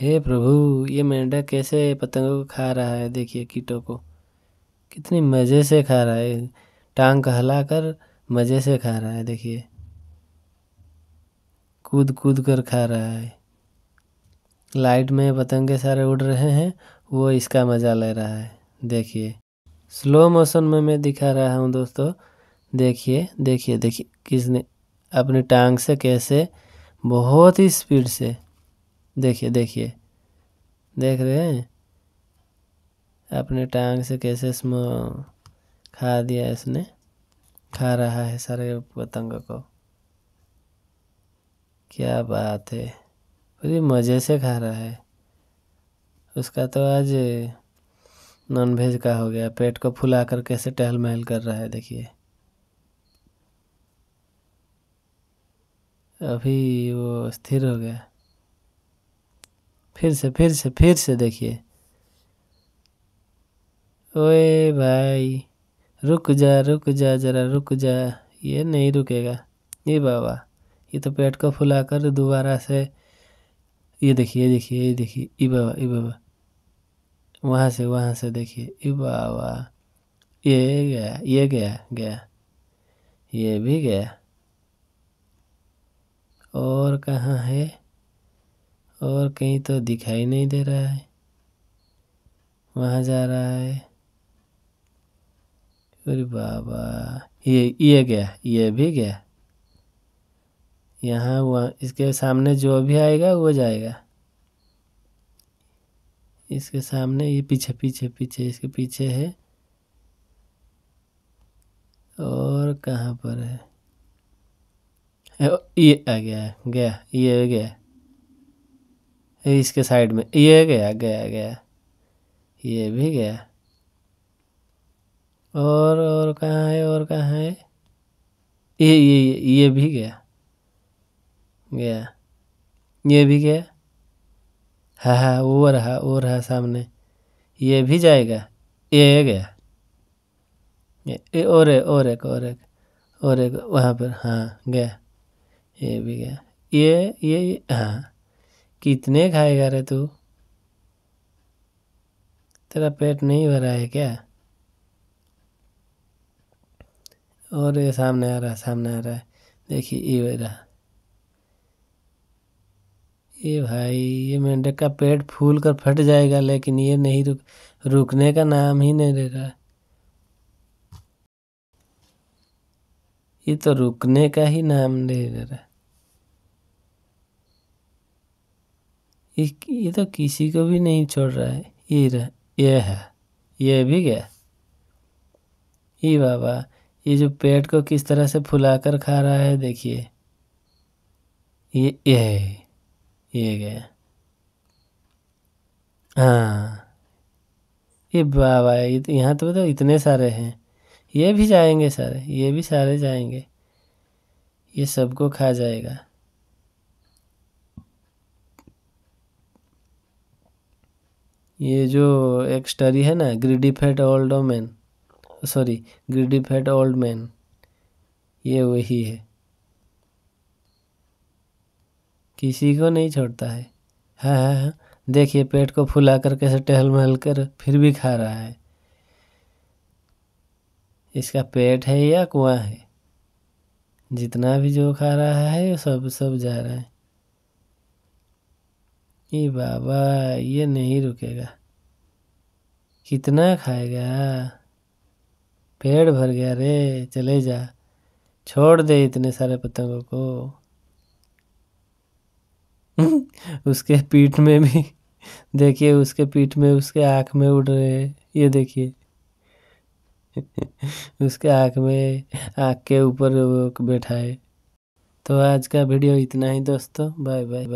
हे प्रभु ये मेंढक कैसे पतंगों को खा रहा है देखिए कीटों को कितनी मज़े से खा रहा है टांग कहला कर मज़े से खा रहा है देखिए कूद कूद कर खा रहा है लाइट में पतंगे सारे उड़ रहे हैं वो इसका मज़ा ले रहा है देखिए स्लो मोशन में मैं दिखा रहा हूँ दोस्तों देखिए देखिए देखिए किसने अपनी टांग से कैसे बहुत ही स्पीड से देखिए देखिए देख रहे हैं अपने टांग से कैसे इसमें खा दिया इसने खा रहा है सारे पतंग को क्या बात है पूरी मज़े से खा रहा है उसका तो आज नॉन वेज का हो गया पेट को फुला कर कैसे टहल महल कर रहा है देखिए अभी वो स्थिर हो गया फिर से फिर से फिर से देखिए ओए भाई रुक जा रुक जा जरा रुक जा ये नहीं रुकेगा ये बाबा ये तो पेट को फुलाकर दोबारा से ये देखिए देखिए ये देखिए ई बाबा ई बाबा वहाँ से वहाँ से देखिए ई बाबा ये गया ये गया गया ये भी गया और कहाँ है और कहीं तो दिखाई नहीं दे रहा है वहाँ जा रहा है अरे बाबा ये ये गया ये भी गया यहाँ वहाँ इसके सामने जो भी आएगा वो जाएगा इसके सामने ये पीछे पीछे पीछे इसके पीछे है और कहाँ पर है ये आ गया गया ये गया इसके साइड में ये गया गया गया ये भी गया और और कहाँ है और कहाँ है ये ये ये भी गया गया ये भी गया हाँ हाँ वो रहा वो रहा सामने ये भी जाएगा ये गया ये, और एक और एक और एक और एक वहाँ पर हाँ गया ये भी गया ये ये, ये हाँ कितने खाएगा रे तू तेरा पेट नहीं भरा है क्या और ये सामने आ रहा है सामने आ रहा है देखिए ये वही रहा ये भाई ये मेंढक का पेट फूल कर फट जाएगा लेकिन ये नहीं रुक रुकने का नाम ही नहीं ले रहा ये तो रुकने का ही नाम नहीं ले रहा ये तो किसी को भी नहीं छोड़ रहा है ये रह, ये है ये भी गया ये बाबा ये जो पेट को किस तरह से फुलाकर खा रहा है देखिए ये ये ये गया हाँ ये बाबा यहाँ तो, तो इतने सारे हैं ये भी जाएंगे सारे ये भी सारे जाएंगे ये सबको खा जाएगा ये जो एक स्टडी है ना greedy fat old man sorry greedy fat old man ये वही है किसी को नहीं छोड़ता है हाँ हाँ हाँ देखिए पेट को फुला कर कैसे टहल महल कर फिर भी खा रहा है इसका पेट है या कुआं है जितना भी जो खा रहा है सब सब जा रहा है ये बाबा ये नहीं रुकेगा कितना खाएगा पेड़ भर गया रे चले जा छोड़ दे इतने सारे पतंगों को उसके पीठ में भी देखिए उसके पीठ में उसके आँख में उड़ रहे हैं ये देखिए उसके आँख में आँख के ऊपर बैठा है तो आज का वीडियो इतना ही दोस्तों बाय बाय